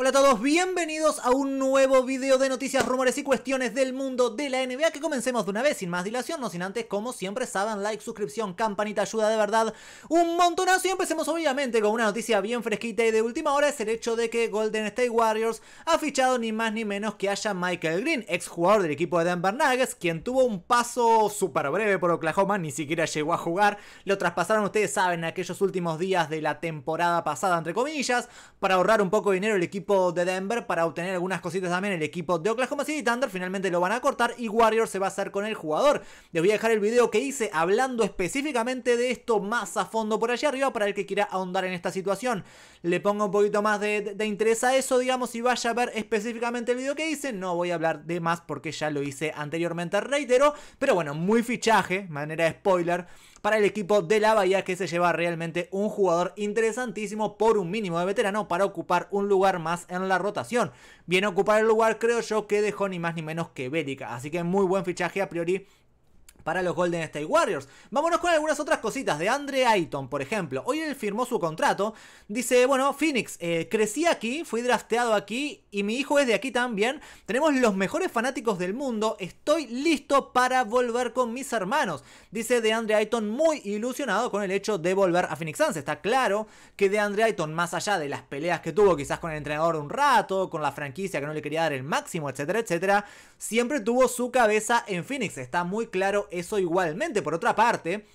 Hola a todos, bienvenidos a un nuevo video de noticias, rumores y cuestiones del mundo de la NBA Que comencemos de una vez, sin más dilación, no sin antes, como siempre saben, like, suscripción, campanita, ayuda de verdad un montonazo Y empecemos obviamente con una noticia bien fresquita y de última hora es el hecho de que Golden State Warriors ha fichado ni más ni menos que haya Michael Green, ex jugador del equipo de Denver Nuggets Quien tuvo un paso súper breve por Oklahoma, ni siquiera llegó a jugar Lo traspasaron, ustedes saben, aquellos últimos días de la temporada pasada, entre comillas Para ahorrar un poco de dinero el equipo de Denver para obtener algunas cositas también el equipo de Oklahoma City Thunder. Finalmente lo van a cortar y Warrior se va a hacer con el jugador. Les voy a dejar el video que hice hablando específicamente de esto más a fondo por allá arriba para el que quiera ahondar en esta situación. Le pongo un poquito más de, de interés a eso, digamos, y vaya a ver específicamente el video que hice. No voy a hablar de más porque ya lo hice anteriormente, reitero. Pero bueno, muy fichaje, manera de spoiler, para el equipo de la Bahía que se lleva realmente un jugador interesantísimo por un mínimo de veterano para ocupar un lugar más en la rotación. Viene a ocupar el lugar creo yo que dejó ni más ni menos que Bélica, así que muy buen fichaje a priori para los Golden State Warriors. Vámonos con algunas otras cositas de Andre Ayton, por ejemplo. Hoy él firmó su contrato. Dice, bueno, Phoenix, eh, crecí aquí, fui drafteado aquí y mi hijo es de aquí también. Tenemos los mejores fanáticos del mundo. Estoy listo para volver con mis hermanos. Dice de Andre Ayton muy ilusionado con el hecho de volver a Phoenix Suns. Está claro que de Andre Ayton, más allá de las peleas que tuvo quizás con el entrenador un rato, con la franquicia que no le quería dar el máximo, etcétera, etcétera, siempre tuvo su cabeza en Phoenix. Está muy claro eso igualmente. Por otra parte,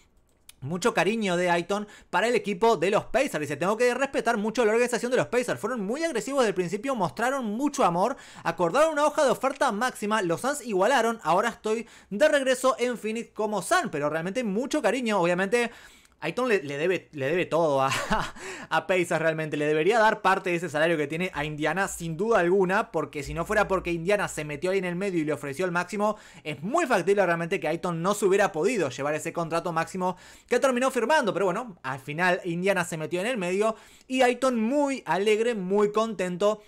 mucho cariño de Aiton para el equipo de los Pacers. Y se tengo que respetar mucho la organización de los Pacers. Fueron muy agresivos desde el principio, mostraron mucho amor, acordaron una hoja de oferta máxima. Los Suns igualaron. Ahora estoy de regreso en Phoenix como Sun, pero realmente mucho cariño. Obviamente. Aiton le, debe, le debe todo a, a realmente. Le debería dar parte de ese salario que tiene a Indiana sin duda alguna. Porque si no fuera porque Indiana se metió ahí en el medio y le ofreció el máximo, es muy factible realmente que Aiton no se hubiera podido llevar ese contrato máximo que terminó firmando. Pero bueno, al final Indiana se metió en el medio y Aiton muy alegre, muy contento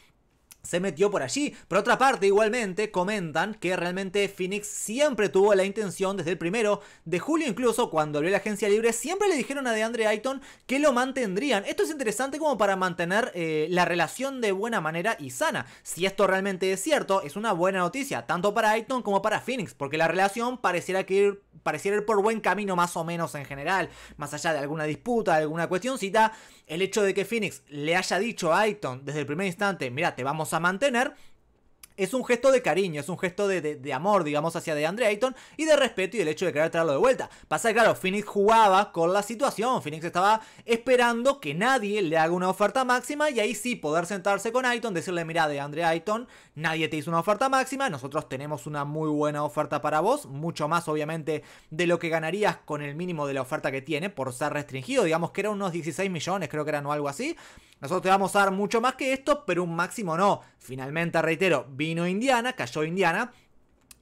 se metió por allí. Por otra parte, igualmente comentan que realmente Phoenix siempre tuvo la intención desde el primero de julio, incluso cuando abrió la agencia libre, siempre le dijeron a DeAndre Ayton que lo mantendrían. Esto es interesante como para mantener eh, la relación de buena manera y sana. Si esto realmente es cierto, es una buena noticia, tanto para Ayton como para Phoenix, porque la relación pareciera que ir, pareciera ir por buen camino más o menos en general, más allá de alguna disputa, alguna cuestioncita, el hecho de que Phoenix le haya dicho a Ayton desde el primer instante, mira, te vamos a a mantener es un gesto de cariño, es un gesto de, amor, digamos, hacia Andre Ayton y de respeto y del hecho de querer traerlo de vuelta. Pasa que, claro, Phoenix jugaba con la situación, Phoenix estaba esperando que nadie le haga una oferta máxima y ahí sí poder sentarse con Ayton, decirle, mira, Andre Ayton, nadie te hizo una oferta máxima, nosotros tenemos una muy buena oferta para vos, mucho más obviamente de lo que ganarías con el mínimo de la oferta que tiene por ser restringido, digamos que era unos 16 millones, creo que eran o algo así. Nosotros te vamos a dar mucho más que esto, pero un máximo no. Finalmente, reitero, vino Indiana, cayó Indiana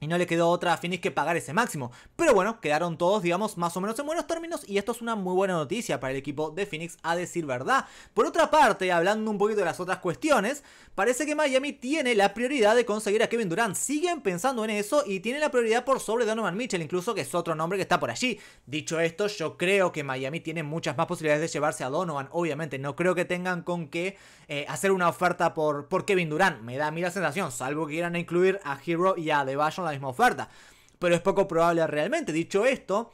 y no le quedó otra a Phoenix que pagar ese máximo. Pero bueno, quedaron todos, digamos, más o menos en buenos términos y esto es una muy buena noticia para el equipo de Phoenix, a decir verdad. Por otra parte, hablando un poquito de las otras cuestiones, parece que Miami tiene la prioridad de conseguir a Kevin Durant. Siguen pensando en eso y tienen la prioridad por sobre Donovan Mitchell, incluso que es otro nombre que está por allí. Dicho esto, yo creo que Miami tiene muchas más posibilidades de llevarse a Donovan, obviamente. No creo que tengan con qué eh, hacer una oferta por, por Kevin Durant. Me da a mí la sensación, salvo que quieran incluir a Hero y a la misma oferta. Pero es poco probable realmente. Dicho esto,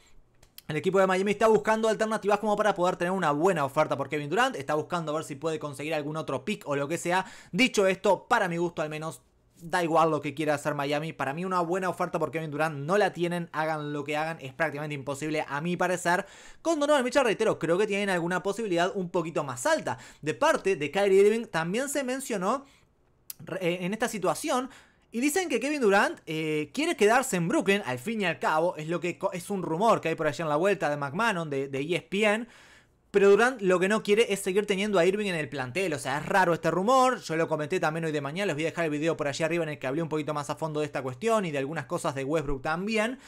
el equipo de Miami está buscando alternativas como para poder tener una buena oferta por Kevin Durant. Está buscando ver si puede conseguir algún otro pick o lo que sea. Dicho esto, para mi gusto al menos, da igual lo que quiera hacer Miami. Para mí una buena oferta por Kevin Durant no la tienen. Hagan lo que hagan, es prácticamente imposible a mi parecer. Con Donovan Mitchell, reitero, creo que tienen alguna posibilidad un poquito más alta. De parte de Kyrie Irving también se mencionó en esta situación y dicen que Kevin Durant eh, quiere quedarse en Brooklyn, al fin y al cabo, es lo que es un rumor que hay por allá en la vuelta de McMahon, de, de ESPN. Pero Durant lo que no quiere es seguir teniendo a Irving en el plantel. O sea, es raro este rumor. Yo lo comenté también hoy de mañana. Les voy a dejar el video por allá arriba en el que hablé un poquito más a fondo de esta cuestión y de algunas cosas de Westbrook también.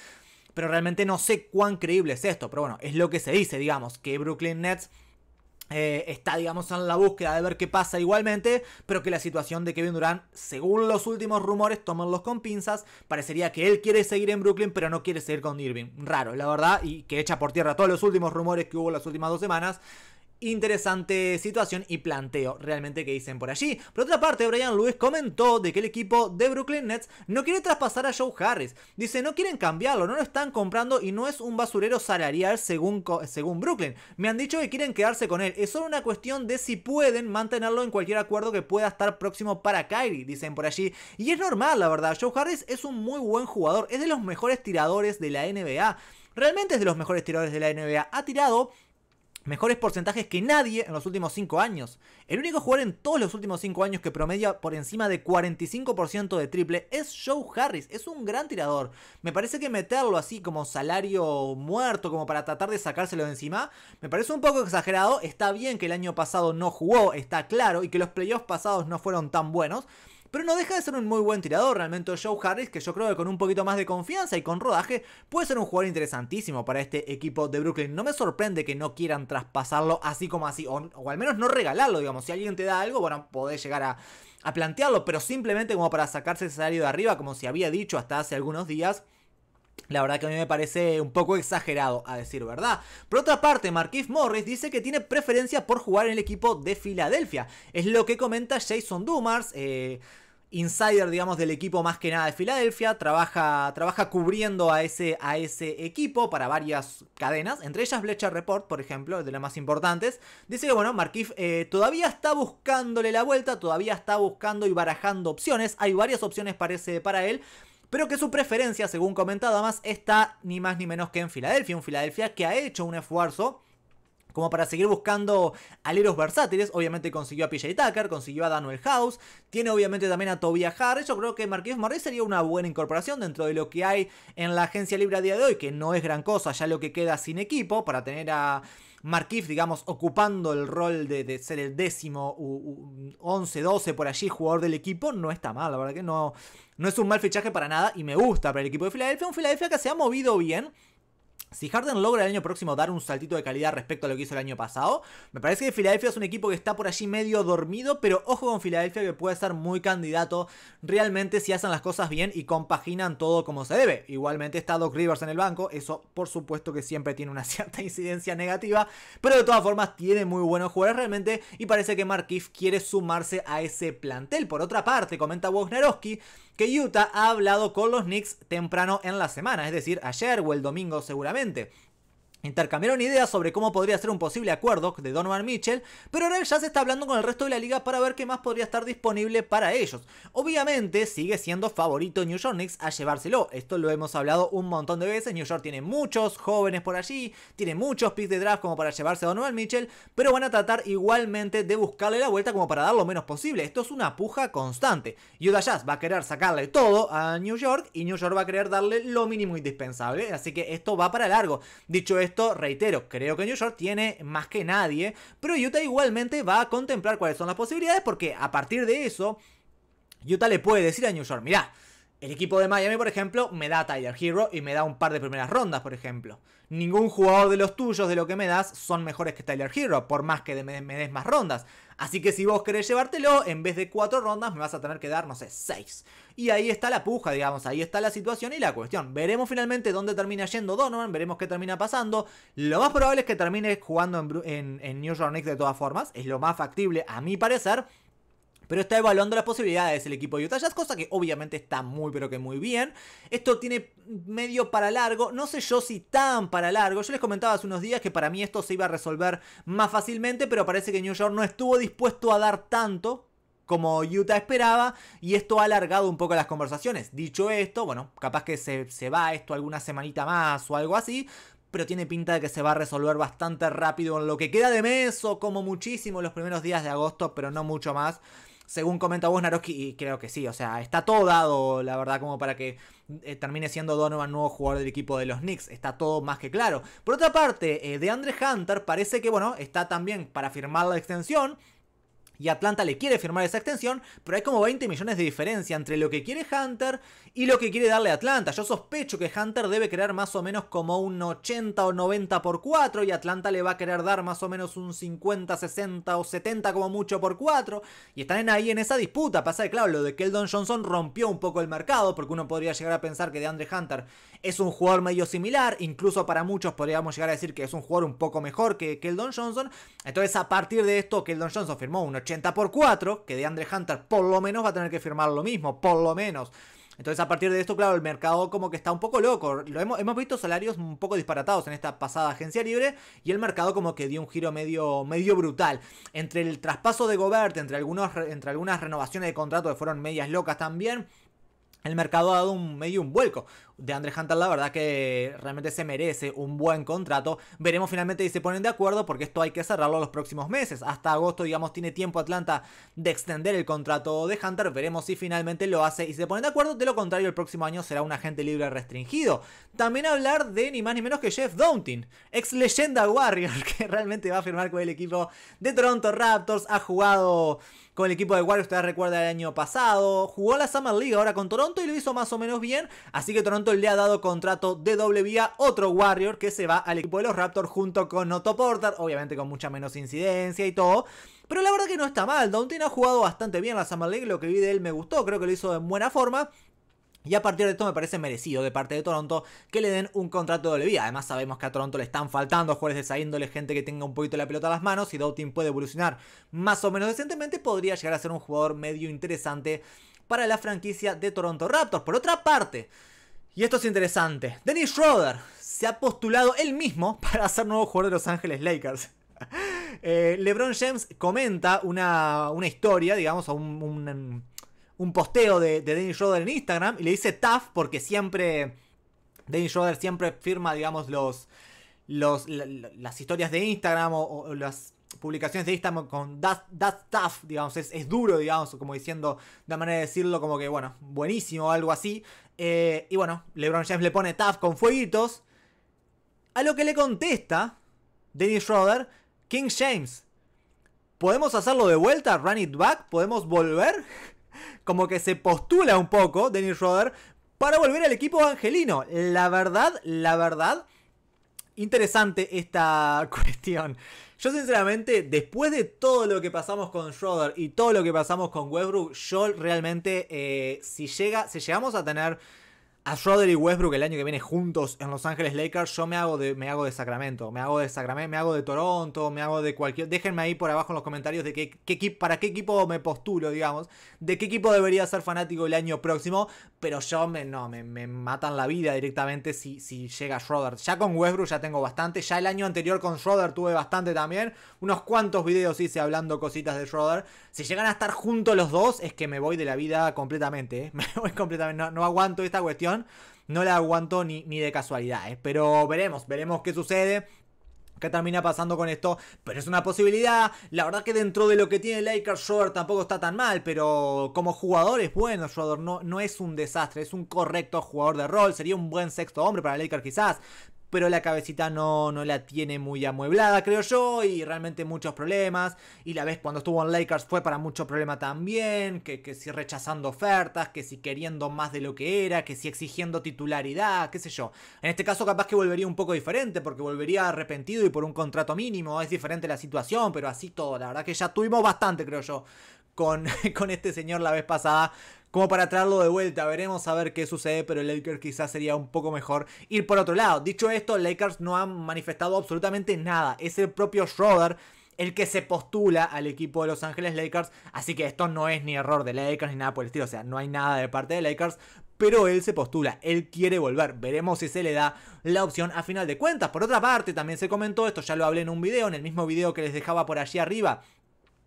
Pero realmente no sé cuán creíble es esto. Pero bueno, es lo que se dice, digamos, que Brooklyn Nets eh, está, digamos, en la búsqueda de ver qué pasa igualmente, pero que la situación de Kevin Durant, según los últimos rumores, los con pinzas, parecería que él quiere seguir en Brooklyn, pero no quiere seguir con Irving. Raro, la verdad, y que echa por tierra todos los últimos rumores que hubo las últimas dos semanas interesante situación y planteo realmente que dicen por allí. Por otra parte, Brian Lewis comentó de que el equipo de Brooklyn Nets no quiere traspasar a Joe Harris. Dice, no quieren cambiarlo, no lo están comprando y no es un basurero salarial según, según Brooklyn. Me han dicho que quieren quedarse con él. Es solo una cuestión de si pueden mantenerlo en cualquier acuerdo que pueda estar próximo para Kyrie, dicen por allí. Y es normal, la verdad. Joe Harris es un muy buen jugador, es de los mejores tiradores de la NBA. Realmente es de los mejores tiradores de la NBA. Ha tirado Mejores porcentajes que nadie en los últimos 5 años. El único jugador en todos los últimos 5 años que promedia por encima de 45% de triple es Joe Harris. Es un gran tirador. Me parece que meterlo así como salario muerto, como para tratar de sacárselo de encima, me parece un poco exagerado. Está bien que el año pasado no jugó, está claro, y que los playoffs pasados no fueron tan buenos. Pero no deja de ser un muy buen tirador realmente Joe Harris, que yo creo que con un poquito más de confianza y con rodaje puede ser un jugador interesantísimo para este equipo de Brooklyn. No me sorprende que no quieran traspasarlo así como así, o, al menos no regalarlo, digamos. Si alguien te da algo, bueno, podés llegar a, plantearlo, pero simplemente como para sacarse ese salario de arriba, como se había dicho hasta hace algunos días. La verdad que a mí me parece un poco exagerado, a decir verdad. Por otra parte, Marquis Morris dice que tiene preferencia por jugar en el equipo de Filadelfia. Es lo que comenta Jason Dumars. Eh, insider, digamos, del equipo más que nada de Filadelfia. Trabaja, trabaja cubriendo a ese, a ese equipo para varias cadenas, entre ellas Bleacher Report, por ejemplo, de las más importantes. Dice que, bueno, Markif eh, todavía está buscándole la vuelta, todavía está buscando y barajando opciones. Hay varias opciones, parece, para él pero que su preferencia, según comentado más, está ni más ni menos que en Filadelfia, un Filadelfia que ha hecho un esfuerzo como para seguir buscando aleros versátiles. Obviamente consiguió a PJ Tucker, consiguió a Daniel House, tiene obviamente también a Tobias Harris. Yo creo que Marquise Morris sería una buena incorporación dentro de lo que hay en la agencia libre a día de hoy, que no es gran cosa, ya lo que queda sin equipo, para tener a Marquise, digamos, ocupando el rol de, ser el décimo, 11, 12 por allí, jugador del equipo, no está mal, la verdad que no, no es un mal fichaje para nada y me gusta para el equipo de Filadelfia. Un Filadelfia que se ha movido bien si Harden logra el año próximo dar un saltito de calidad respecto a lo que hizo el año pasado, me parece que Filadelfia es un equipo que está por allí medio dormido, pero ojo con Filadelfia que puede ser muy candidato realmente si hacen las cosas bien y compaginan todo como se debe. Igualmente está Doc Rivers en el banco, eso por supuesto que siempre tiene una cierta incidencia negativa, pero de todas formas tiene muy buenos jugadores realmente y parece que Markif quiere sumarse a ese plantel. Por otra parte, comenta Wojnarowski que Utah ha hablado con los Knicks temprano en la semana, es decir, ayer o el domingo seguramente. Intercambiaron ideas sobre cómo podría ser un posible acuerdo de Donovan Mitchell, pero ahora ya se está hablando con el resto de la liga para ver qué más podría estar disponible para ellos. Obviamente sigue siendo favorito New York Knicks a llevárselo, esto lo hemos hablado un montón de veces, New York tiene muchos jóvenes por allí, tiene muchos picks de draft como para llevarse a Donovan Mitchell, pero van a tratar igualmente de buscarle la vuelta como para dar lo menos posible, esto es una puja constante. Utah Jazz va a querer sacarle todo a New York y New York va a querer darle lo mínimo indispensable, así que esto va para largo. Dicho esto, esto, reitero, creo que New York tiene más que nadie, pero Utah igualmente va a contemplar cuáles son las posibilidades porque a partir de eso, Utah le puede decir a New York, mirá, el equipo de Miami, por ejemplo, me da Tyler Hero y me da un par de primeras rondas, por ejemplo. Ningún jugador de los tuyos, de lo que me das, son mejores que Tyler Hero, por más que me, me des más rondas. Así que si vos querés llevártelo, en vez de cuatro rondas, me vas a tener que dar, no sé, seis. Y ahí está la puja, digamos, ahí está la situación y la cuestión. Veremos finalmente dónde termina yendo Donovan, veremos qué termina pasando. Lo más probable es que termine jugando en, New York Knicks de todas formas, es lo más factible a mi parecer. Pero está evaluando las posibilidades el equipo de Utah es cosa que obviamente está muy pero que muy bien. Esto tiene medio para largo, no sé yo si tan para largo. Yo les comentaba hace unos días que para mí esto se iba a resolver más fácilmente, pero parece que New York no estuvo dispuesto a dar tanto como Utah esperaba y esto ha alargado un poco las conversaciones. Dicho esto, bueno, capaz que se, va esto alguna semanita más o algo así, pero tiene pinta de que se va a resolver bastante rápido en lo que queda de mes o como muchísimo los primeros días de agosto, pero no mucho más. Según comenta vos, Naroski, y creo que sí, o sea, está todo dado, la verdad, como para que eh, termine siendo Donovan nuevo jugador del equipo de los Knicks, está todo más que claro. Por otra parte, eh, de Andre Hunter parece que, bueno, está también para firmar la extensión, y Atlanta le quiere firmar esa extensión, pero hay como 20 millones de diferencia entre lo que quiere Hunter y lo que quiere darle Atlanta. Yo sospecho que Hunter debe crear más o menos como un 80 o 90 por 4 y Atlanta le va a querer dar más o menos un 50, 60 o 70 como mucho por 4 y están ahí en esa disputa. Pasa que claro, lo de Keldon Johnson rompió un poco el mercado porque uno podría llegar a pensar que de Andre Hunter es un jugador medio similar, incluso para muchos podríamos llegar a decir que es un jugador un poco mejor que el Don Johnson. Entonces, a partir de esto, Don Johnson firmó un 80 por 4, que de Andre Hunter por lo menos va a tener que firmar lo mismo, por lo menos. Entonces, a partir de esto, claro, el mercado como que está un poco loco. Lo hemos, visto salarios un poco disparatados en esta pasada agencia libre y el mercado como que dio un giro medio, medio brutal. Entre el traspaso de Gobert, entre, algunos, entre algunas renovaciones de contrato que fueron medias locas también, el mercado ha dado un medio un vuelco de Andre Hunter, la verdad que realmente se merece un buen contrato. Veremos finalmente si se ponen de acuerdo, porque esto hay que cerrarlo los próximos meses. Hasta agosto, digamos, tiene tiempo Atlanta de extender el contrato de Hunter. Veremos si finalmente lo hace y se ponen de acuerdo. De lo contrario, el próximo año será un agente libre restringido. También hablar de ni más ni menos que Jeff Daunting, ex leyenda Warrior, que realmente va a firmar con el equipo de Toronto Raptors. Ha jugado con el equipo de Warriors, ustedes recuerdan el año pasado. Jugó la Summer League ahora con Toronto y lo hizo más o menos bien. Así que Toronto le ha dado contrato de doble vía, otro Warrior que se va al equipo de los Raptors junto con Otto Porter, obviamente con mucha menos incidencia y todo. Pero la verdad que no está mal, Dauntin ha jugado bastante bien la Summer League, lo que vi de él me gustó, creo que lo hizo en buena forma. Y a partir de esto me parece merecido de parte de Toronto que le den un contrato de doble vía. Además sabemos que a Toronto le están faltando jugadores de esa gente que tenga un poquito la pelota a las manos y Dauntin puede evolucionar más o menos decentemente, podría llegar a ser un jugador medio interesante para la franquicia de Toronto Raptors. Por otra parte, y esto es interesante. Dennis Schroeder se ha postulado él mismo para ser nuevo jugador de Los Ángeles Lakers. Eh, LeBron James comenta una, historia, digamos, un, un, posteo de, de Dennis Schroeder en Instagram y le dice tough porque siempre. Dennis Schroeder siempre firma, digamos, los, los, las historias de Instagram o, las publicaciones de Instagram con that, tough, digamos, es, es, duro, digamos, como diciendo, de manera de decirlo, como que, bueno, buenísimo o algo así. Eh, y bueno, LeBron James le pone tough con fueguitos. A lo que le contesta Dennis Schroeder, King James, ¿podemos hacerlo de vuelta? ¿Run it back? ¿Podemos volver? Como que se postula un poco Dennis Schroeder para volver al equipo angelino. La verdad, la verdad, interesante esta cuestión. Yo sinceramente, después de todo lo que pasamos con Schroeder y todo lo que pasamos con Westbrook, yo realmente, eh, si, llega, si llegamos a tener a Schroeder y Westbrook el año que viene juntos en Los Ángeles Lakers, yo me hago de, me hago de Sacramento, me hago de Sacramento, me hago de Toronto, me hago de cualquier. Déjenme ahí por abajo en los comentarios de qué, qué, para qué equipo me postulo, digamos, de qué equipo debería ser fanático el año próximo, pero yo me, no, me, matan la vida directamente si, si llega Schroeder. Ya con Westbrook ya tengo bastante, ya el año anterior con Schroeder tuve bastante también, unos cuantos videos hice hablando cositas de Schroeder. Si llegan a estar juntos los dos, es que me voy de la vida completamente, ¿eh? me voy completamente, no aguanto esta cuestión no la aguanto ni, ni de casualidad. Pero veremos, veremos qué sucede. Que termina pasando con esto? Pero es una posibilidad. La verdad que dentro de lo que tiene Laker Schroeder tampoco está tan mal. Pero como jugador es bueno. Schroeder no, no es un desastre. Es un correcto jugador de rol. Sería un buen sexto hombre para Laker quizás pero la cabecita no, no la tiene muy amueblada, creo yo, y realmente muchos problemas. Y la vez cuando estuvo en Lakers fue para mucho problema también, que, si rechazando ofertas, que si queriendo más de lo que era, que si exigiendo titularidad, qué sé yo. En este caso capaz que volvería un poco diferente, porque volvería arrepentido y por un contrato mínimo, es diferente la situación, pero así todo, la verdad que ya tuvimos bastante, creo yo, con, con este señor la vez pasada como para traerlo de vuelta. Veremos a ver qué sucede, pero el Lakers quizás sería un poco mejor ir por otro lado. Dicho esto, Lakers no han manifestado absolutamente nada. Es el propio Schroeder el que se postula al equipo de Los Ángeles Lakers. Así que esto no es ni error de Lakers ni nada por el estilo. O sea, no hay nada de parte de Lakers. Pero él se postula, él quiere volver. Veremos si se le da la opción a final de cuentas. Por otra parte, también se comentó, esto ya lo hablé en un video, en el mismo video que les dejaba por allí arriba,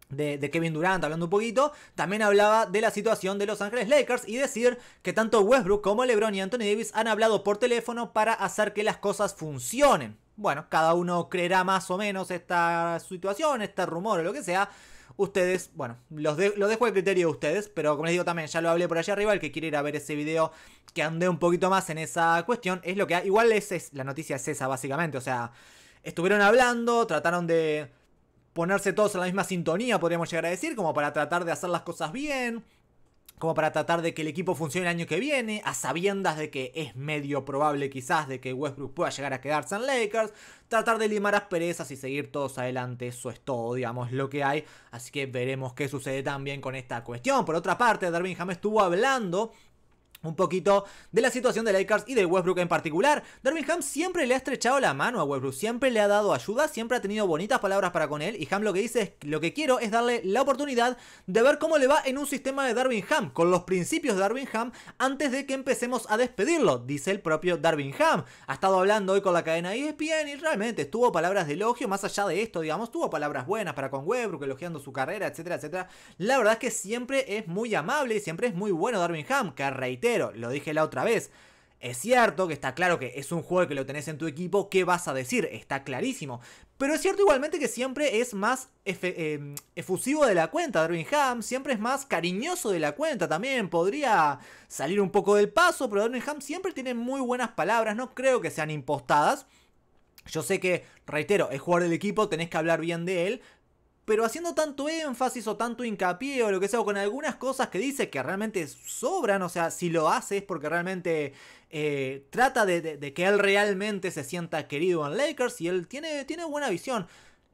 de, Kevin Durant hablando un poquito, también hablaba de la situación de Los Ángeles Lakers y decir que tanto Westbrook como LeBron y Anthony Davis han hablado por teléfono para hacer que las cosas funcionen. Bueno, cada uno creerá más o menos esta situación, este rumor o lo que sea. Ustedes, bueno, los, dejo al criterio de ustedes, pero como les digo también, ya lo hablé por allá arriba, el que quiere ir a ver ese video que ande un poquito más en esa cuestión, es lo que... Igual es, es la noticia es esa, básicamente, o sea, estuvieron hablando, trataron de ponerse todos en la misma sintonía, podríamos llegar a decir, como para tratar de hacer las cosas bien, como para tratar de que el equipo funcione el año que viene, a sabiendas de que es medio probable quizás de que Westbrook pueda llegar a quedarse en Lakers, tratar de limar asperezas y seguir todos adelante, eso es todo, digamos, lo que hay, así que veremos qué sucede también con esta cuestión. Por otra parte, Darwin James estuvo hablando un poquito de la situación de Lakers y de Westbrook en particular. Darwin siempre le ha estrechado la mano a Westbrook, siempre le ha dado ayuda, siempre ha tenido bonitas palabras para con él y Ham lo que dice es lo que quiero es darle la oportunidad de ver cómo le va en un sistema de Darwin Ham, con los principios de Darwin Ham antes de que empecemos a despedirlo, dice el propio Darwin Ham. Ha estado hablando hoy con la cadena ESPN y realmente estuvo palabras de elogio, más allá de esto, digamos, tuvo palabras buenas para con Westbrook, elogiando su carrera, etcétera, etcétera. La verdad es que siempre es muy amable y siempre es muy bueno Darwin Ham, que lo dije la otra vez. Es cierto que está claro que es un juego que lo tenés en tu equipo, ¿qué vas a decir? Está clarísimo. Pero es cierto igualmente que siempre es más em, efusivo de la cuenta Darwin Ham, siempre es más cariñoso de la cuenta también, podría salir un poco del paso, pero Darwin Ham siempre tiene muy buenas palabras, no creo que sean impostadas. Yo sé que, reitero, es jugador del equipo, tenés que hablar bien de él, pero haciendo tanto énfasis o tanto hincapié o lo que sea, con algunas cosas que dice que realmente sobran, o sea, si lo hace es porque realmente eh, trata de, de, que él realmente se sienta querido en Lakers y él tiene, tiene buena visión.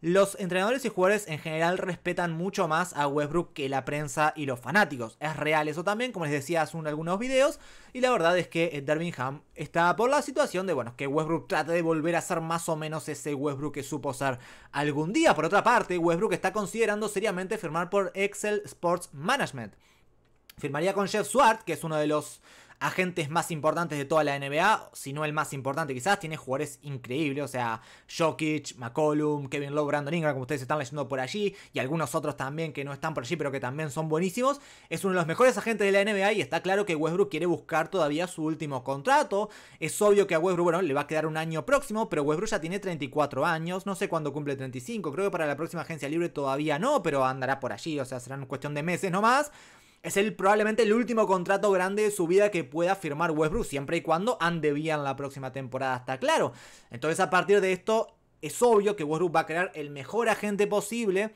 Los entrenadores y jugadores en general respetan mucho más a Westbrook que la prensa y los fanáticos. Es real eso también, como les decía hace algunos videos. Y la verdad es que eh, Ham está por la situación de, bueno, que Westbrook trate de volver a ser más o menos ese Westbrook que supo ser algún día. Por otra parte, Westbrook está considerando seriamente firmar por Excel Sports Management. Firmaría con Jeff Swart, que es uno de los agentes más importantes de toda la NBA, si no el más importante quizás, tiene jugadores increíbles, o sea, Jokic, McCollum, Kevin Love, Brandon Ingram, como ustedes están leyendo por allí, y algunos otros también que no están por allí, pero que también son buenísimos, es uno de los mejores agentes de la NBA y está claro que Westbrook quiere buscar todavía su último contrato, es obvio que a Westbrook, bueno, le va a quedar un año próximo, pero Westbrook ya tiene 34 años, no sé cuándo cumple 35, creo que para la próxima agencia libre todavía no, pero andará por allí, o sea, será cuestión de meses nomás, es el, probablemente el último contrato grande de su vida que pueda firmar Westbrook, siempre y cuando ande bien la próxima temporada, está claro. Entonces a partir de esto es obvio que Westbrook va a crear el mejor agente posible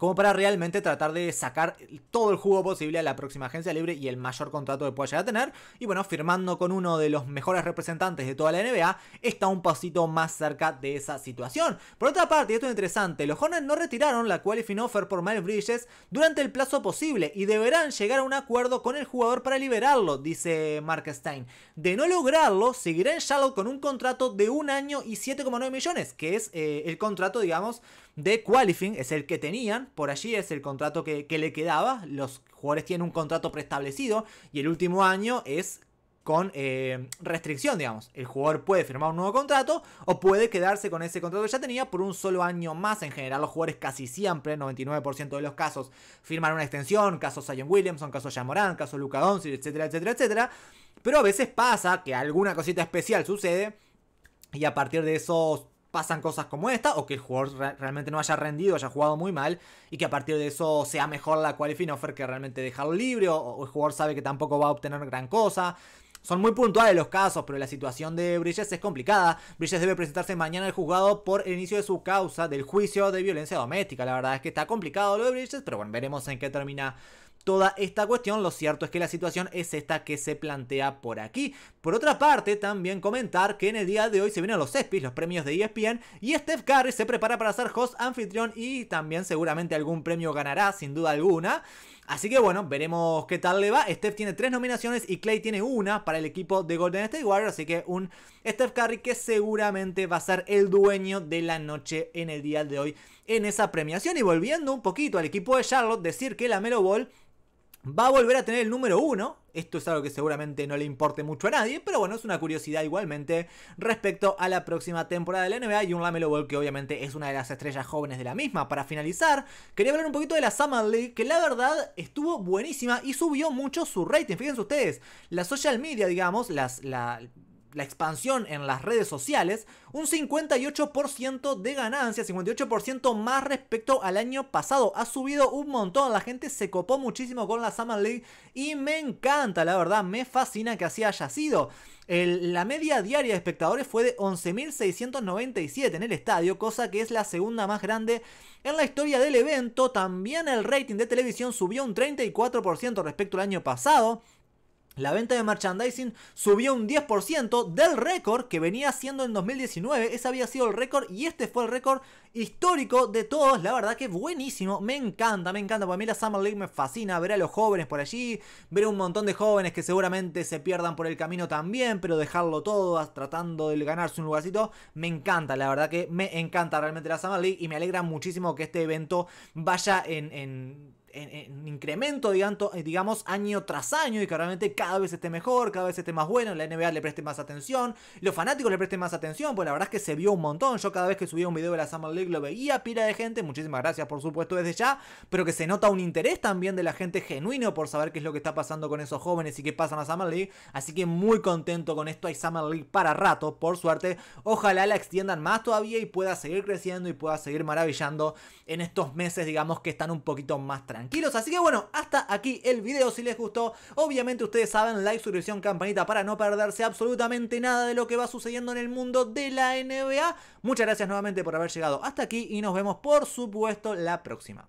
como para realmente tratar de sacar todo el jugo posible a la próxima agencia libre y el mayor contrato que pueda llegar a tener. Y bueno, firmando con uno de los mejores representantes de toda la NBA, está un pasito más cerca de esa situación. Por otra parte, esto es interesante, los Hornets no retiraron la qualifying offer por Miles Bridges durante el plazo posible y deberán llegar a un acuerdo con el jugador para liberarlo, dice Mark Stein. De no lograrlo, seguirá en Charlotte con un contrato de un año y 7,9 millones, que es eh, el contrato, digamos, de qualifying, es el que tenían, por allí es el contrato que, le quedaba, los jugadores tienen un contrato preestablecido y el último año es con eh, restricción, digamos. El jugador puede firmar un nuevo contrato o puede quedarse con ese contrato que ya tenía por un solo año más. En general, los jugadores casi siempre, 99% de los casos, firman una extensión. casos Zion Williamson, caso Yamorán, caso Luca Doncic, etcétera, etcétera, etcétera. Pero a veces pasa que alguna cosita especial sucede y a partir de esos pasan cosas como esta, o que el jugador realmente no haya rendido, haya jugado muy mal, y que a partir de eso sea mejor la qualifying offer que realmente dejarlo libre, o, el jugador sabe que tampoco va a obtener gran cosa. Son muy puntuales los casos, pero la situación de Bridges es complicada. Bridges debe presentarse mañana al juzgado por el inicio de su causa del juicio de violencia doméstica. La verdad es que está complicado lo de Bridges, pero bueno, veremos en qué termina toda esta cuestión, lo cierto es que la situación es esta que se plantea por aquí. Por otra parte, también comentar que en el día de hoy se vienen los ESPYs, los premios de ESPN, y Steph Curry se prepara para ser host anfitrión y también seguramente algún premio ganará, sin duda alguna. Así que bueno, veremos qué tal le va. Steph tiene tres nominaciones y Clay tiene una para el equipo de Golden State Warriors. Así que un Steph Curry que seguramente va a ser el dueño de la noche en el día de hoy en esa premiación. Y volviendo un poquito al equipo de Charlotte, decir que la Melo Ball Va a volver a tener el número 1. Esto es algo que seguramente no le importe mucho a nadie, pero bueno, es una curiosidad igualmente respecto a la próxima temporada de la NBA y un Lamelo Ball que obviamente es una de las estrellas jóvenes de la misma. Para finalizar, quería hablar un poquito de la Summer League, que la verdad estuvo buenísima y subió mucho su rating. Fíjense ustedes, la social media, digamos, las, la, la expansión en las redes sociales, un 58% de ganancia, 58% más respecto al año pasado. Ha subido un montón, la gente se copó muchísimo con la Summer League y me encanta, la verdad, me fascina que así haya sido. la media diaria de espectadores fue de 11.697 en el estadio, cosa que es la segunda más grande en la historia del evento. También el rating de televisión subió un 34% respecto al año pasado. La venta de merchandising subió un 10% del récord que venía siendo en 2019. Ese había sido el récord y este fue el récord histórico de todos. La verdad que buenísimo. Me encanta, me encanta. Para mí la Summer League me fascina. Ver a los jóvenes por allí. Ver un montón de jóvenes que seguramente se pierdan por el camino también. Pero dejarlo todo tratando de ganarse un lugarcito. Me encanta, la verdad que me encanta realmente la Summer League. Y me alegra muchísimo que este evento vaya en en, incremento, eh, digamos, año tras año y que realmente cada vez esté mejor, cada vez esté más bueno, la NBA le preste más atención, los fanáticos le presten más atención, pues la verdad es que se vio un montón, yo cada vez que subía un video de la Summer League lo veía pila de gente, muchísimas gracias por supuesto desde ya, pero que se nota un interés también de la gente genuino por saber qué es lo que está pasando con esos jóvenes y qué pasa en la Summer League, así que muy contento con esto, hay Summer League para rato, por suerte, ojalá la extiendan más todavía y pueda seguir creciendo y pueda seguir maravillando en estos meses, digamos, que están un poquito más tranquilos tranquilos. Así que bueno, hasta aquí el video. Si les gustó, obviamente ustedes saben, like, suscripción, campanita para no perderse absolutamente nada de lo que va sucediendo en el mundo de la NBA. Muchas gracias nuevamente por haber llegado hasta aquí y nos vemos por supuesto la próxima.